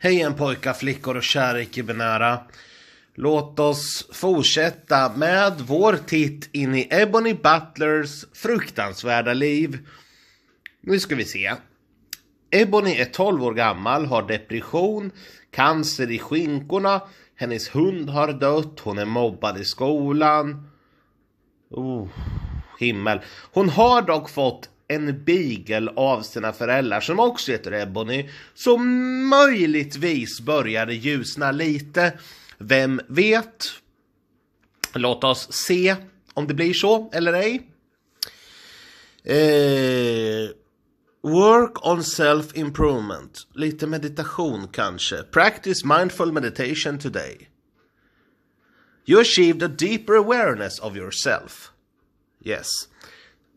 Hej igen pojkar, flickor och kära icke-binära. Låt oss fortsätta med vår titt in i Ebony Butlers fruktansvärda liv. Nu ska vi se. Ebony är 12 år gammal, har depression, cancer i skinkorna, hennes hund har dött, hon är mobbad i skolan. Oh, himmel. Hon har dock fått en beagle av sina föräldrar som också heter Ebony, som möjligtvis började ljusna lite. Vem vet? Låt oss se om det blir så eller ej. Eh, work on self-improvement. Lite meditation kanske. Practice mindful meditation today. You achieved a deeper awareness of yourself. Yes.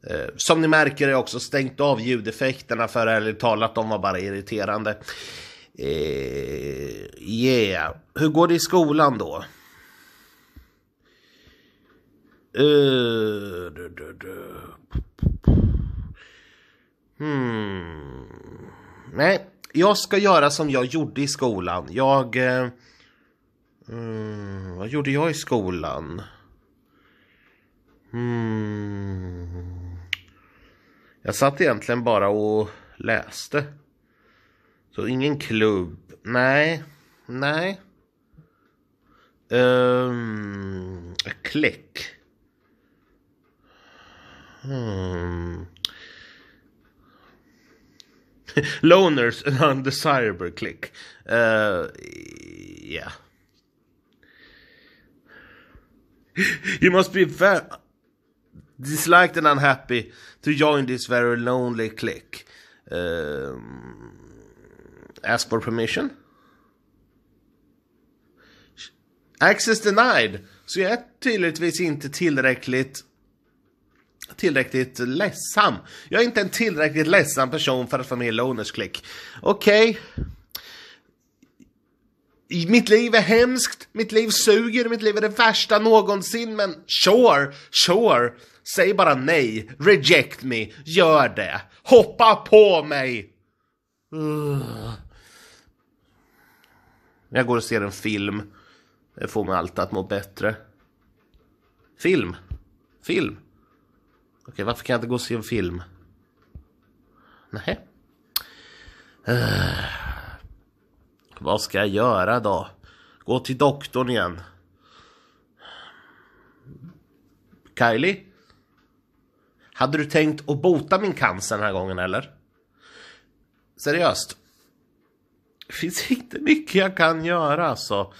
Eh, som ni märker har jag också stängt av ljudeffekterna för ärligt talat, de var bara irriterande. Eh, yeah. Hur går det i skolan då? Eh, hmm. Nej, jag ska göra som jag gjorde i skolan. Jag... mm, vad gjorde jag i skolan? Hmm. Jag satt egentligen bara och läste. Så ingen klubb. Nej, nej. Um, klick. Hmm. Loners and undesirable click. Uh, yeah. You must be very disliked and unhappy to join this very lonely clique. Um, ask for permission. Access denied. Så jag är tydligtvis inte tillräckligt tillräckligt ledsam. Jag är inte en tillräckligt ledsam person för att vara med i Loners klick. Okej. Okay. Mitt liv är hemskt, mitt liv suger, mitt liv är det värsta någonsin, men sure, sure. Säg bara nej, reject me, gör det, hoppa på mig! Uh. jag går och ser en film, det får mig alltid att må bättre. Film. Film. Okej, okay, varför kan jag inte gå och se en film? Nej. Uh. Vad ska jag göra då? Gå till doktorn igen. Kylie? Hade du tänkt att bota min cancer den här gången eller? Seriöst. Det finns inte mycket jag kan göra alltså.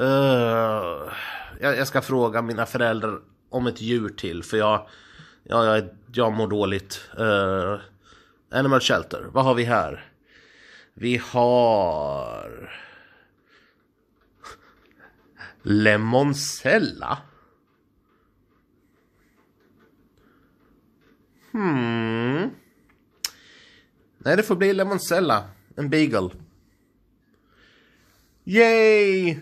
Uh, jag, jag, ska fråga mina föräldrar om ett djur till för jag, jag, jag, jag mår dåligt. Uh, Animal Shelter, vad har vi här? Vi har... Lemoncella? Hmm. Nej, det får bli Lemoncella. En beagle. Yay!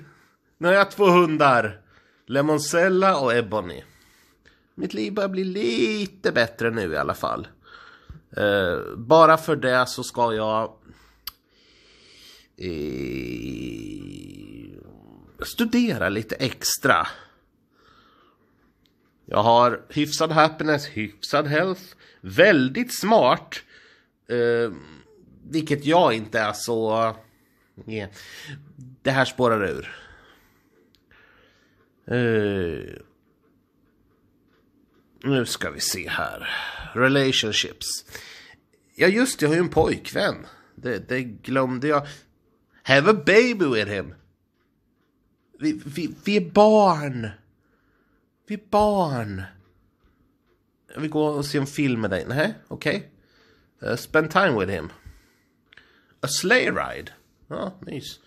Nu har jag två hundar. Lemoncella och Ebony. Mitt liv börjar bli lite bättre nu i alla fall. Uh, bara för det så ska jag uh, studera lite extra. Jag har hyfsad happiness, hyfsad health, väldigt smart. Eh, vilket jag inte är så... Yeah. Det här spårar ur. Eh, nu ska vi se här. Relationships. Ja just det, jag har ju en pojkvän. Det, det glömde jag. Have a baby with him. Vi, vi, vi är barn. Vi är barn. Jag vill gå och se en film med dig. Nej, okej. Okay. Uh, eh, spend time with him. A sleigh ride. Ja, ah, nice.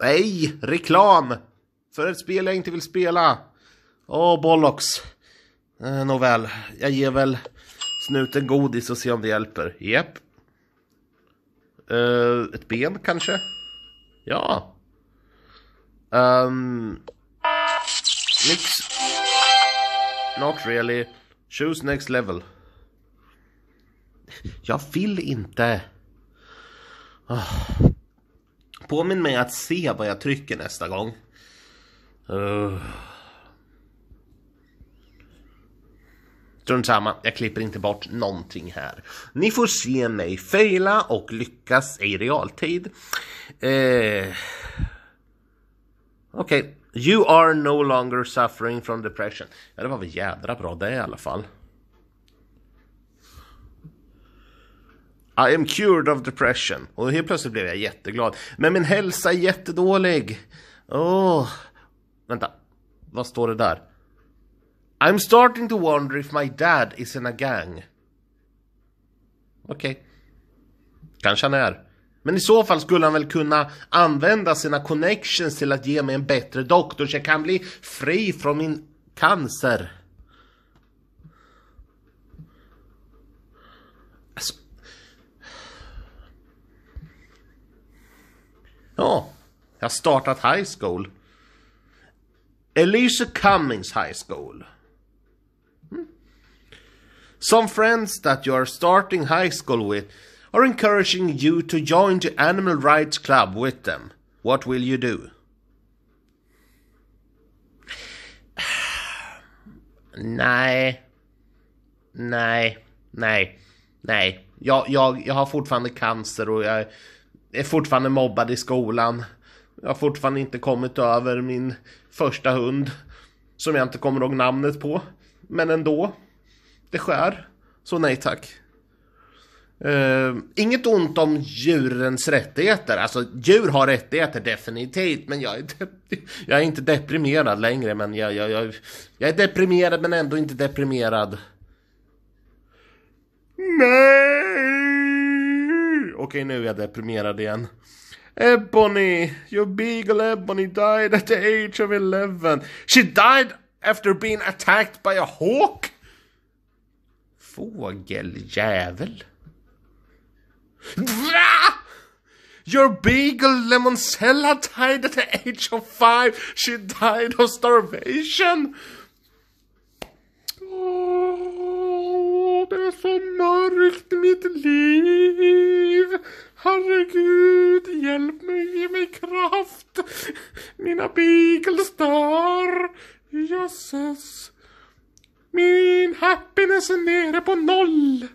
Nej, reklam! För ett spel jag inte vill spela. Åh, oh, bollocks. Eh, nåväl, jag ger väl snuten godis och ser om det hjälper. Japp. Yep. Eh, ett ben kanske? Ja. Um, ehm, mix. Not really. Choose next level. Jag vill inte. Oh. Påminn mig att se vad jag trycker nästa gång. Uh. Strunt samma, jag klipper inte bort någonting här. Ni får se mig fejla och lyckas i realtid. Eh. Okej. Okay. You are no longer suffering from depression. Ja, det var väl jädra bra det i alla fall. I am cured of depression. Och helt plötsligt blev jag jätteglad. Men min hälsa är jättedålig. Åh. Oh. Vänta. Vad står det där? I'm starting to wonder if my dad is in a gang. Okej. Okay. Kanske han är. Men i så fall skulle han väl kunna använda sina connections till att ge mig en bättre doktor så jag kan bli fri från min cancer. Alltså. Ja, jag har startat high school. Elisa Cummings High School. Hmm. Some friends that you are starting high school with are encouraging you to join the Animal Rights Club with them. What will you do? Nej. Nej. Nej. Nej. Jag, jag, jag har fortfarande cancer och jag är fortfarande mobbad i skolan. Jag har fortfarande inte kommit över min första hund. Som jag inte kommer ihåg namnet på. Men ändå. Det skär. Så nej tack. Uh, inget ont om djurens rättigheter, alltså djur har rättigheter definitivt, men jag är, jag är inte deprimerad längre, men jag, jag, jag, jag är deprimerad men ändå inte deprimerad. Nej! Okej, okay, nu är jag deprimerad igen. Ebony, your beagle Ebony died at the age of 11. She died after being attacked by a hawk? Fågeljävel? Your beagle Lemoncella died at the age of five. She died of starvation. Åh, oh, det är så mörkt mitt liv. Herregud, hjälp mig, ge mig kraft. Mina beagles dör. Jösses. Min happiness är nere på noll.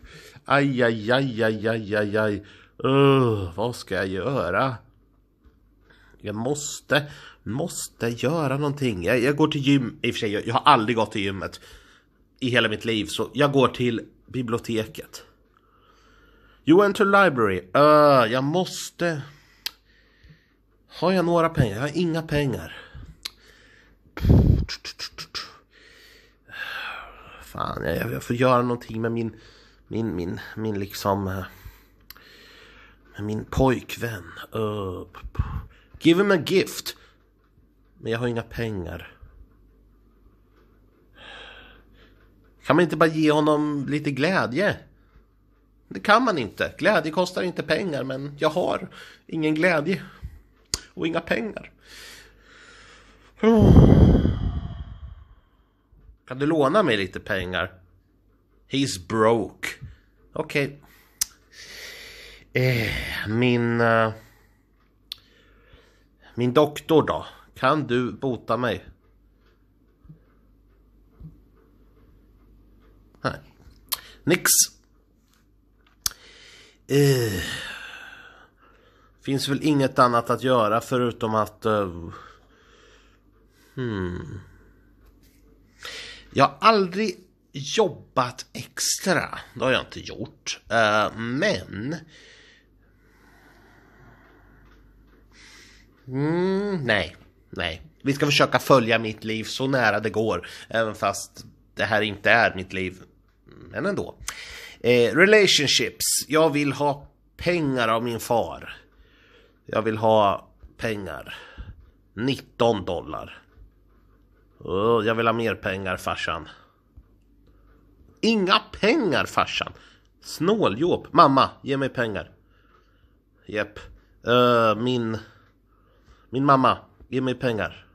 Aj, aj, aj, aj, aj, aj, aj. Uh, vad ska jag göra? Jag måste, måste göra någonting. Jag, jag går till gym, i och för sig, jag, jag har aldrig gått till gymmet i hela mitt liv, så jag går till biblioteket. You went to library. Uh, jag måste... Har jag några pengar? Jag har inga pengar. Fan, jag, jag får göra någonting med min min, min, min liksom, eh, min pojkvän. Uh, give him a gift. Men jag har inga pengar. Kan man inte bara ge honom lite glädje? Det kan man inte. Glädje kostar inte pengar, men jag har ingen glädje. Och inga pengar. Kan du låna mig lite pengar? He's broke. Okej. Okay. Eh, min... Eh, min doktor då? Kan du bota mig? Nix. Eh, finns väl inget annat att göra förutom att... Uh, hmm. Jag har aldrig jobbat extra. Det har jag inte gjort. Eh, men... Mm, nej, nej. Vi ska försöka följa mitt liv så nära det går. Även fast det här inte är mitt liv. Men ändå. Eh, relationships. Jag vill ha pengar av min far. Jag vill ha pengar. 19 dollar. jag vill ha mer pengar farsan. Inga pengar farsan! Snåljåp! Mamma, ge mig pengar! Jepp. Uh, eh, min... Min mamma, ge mig pengar.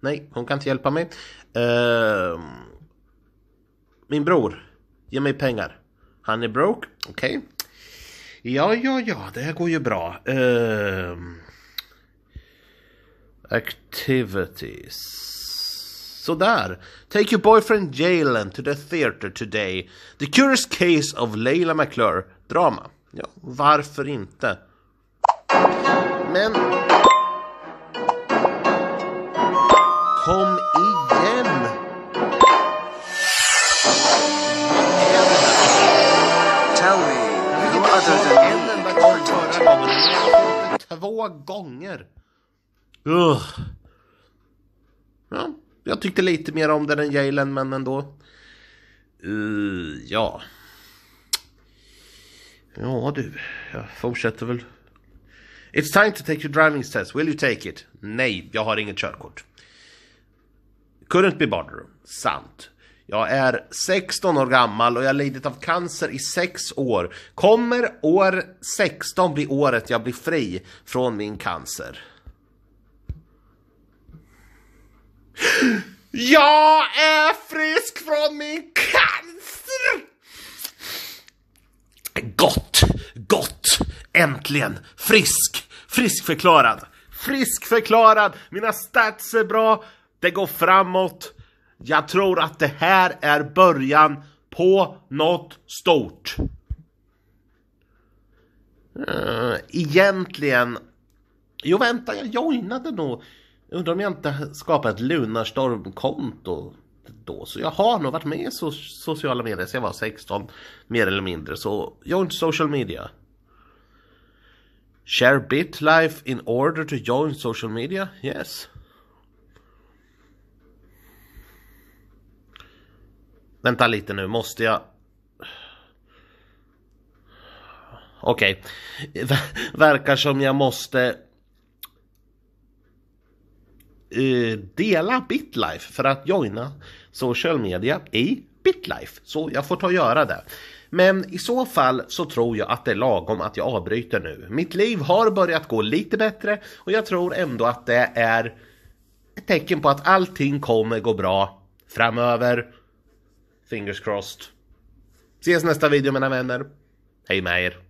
Nej, hon kan inte hjälpa mig. Uh, min bror, ge mig pengar. Han är broke, okej. Okay. Ja, ja, ja, det här går ju bra. Uh, activities. Sådär. Take your boyfriend Jalen to the theater today. The Curious Case of Leila McClure. Drama. Ja, varför inte? Men... Kom igen! Tell me, other than Två gånger! Ugh. Jag tyckte lite mer om den än Jalen, men ändå. Uh, ja. Ja du, jag fortsätter väl. It's time to take your driving test. Will you take it? Nej, jag har inget körkort. Couldn't be bothered. Sant. Jag är 16 år gammal och jag har lidit av cancer i 6 år. Kommer år 16 bli året jag blir fri från min cancer? Jag är frisk från min cancer! Gott, gott, äntligen frisk, friskförklarad, friskförklarad, mina stats är bra, det går framåt. Jag tror att det här är början på något stort. Eh, egentligen... Jo, vänta, jag joinade nog. Undrar om jag inte skapade ett Lunarstorm-konto då. Så jag har nog varit med i so sociala medier sedan jag var 16. Mer eller mindre. Så join social media. Share BitLife in order to join social media? Yes. Vänta lite nu, måste jag... Okej. Okay. Verkar som jag måste Eh, dela BitLife för att joina social media i BitLife. Så jag får ta och göra det. Men i så fall så tror jag att det är lagom att jag avbryter nu. Mitt liv har börjat gå lite bättre och jag tror ändå att det är ett tecken på att allting kommer gå bra framöver. Fingers crossed. Ses nästa video mina vänner. Hej med er!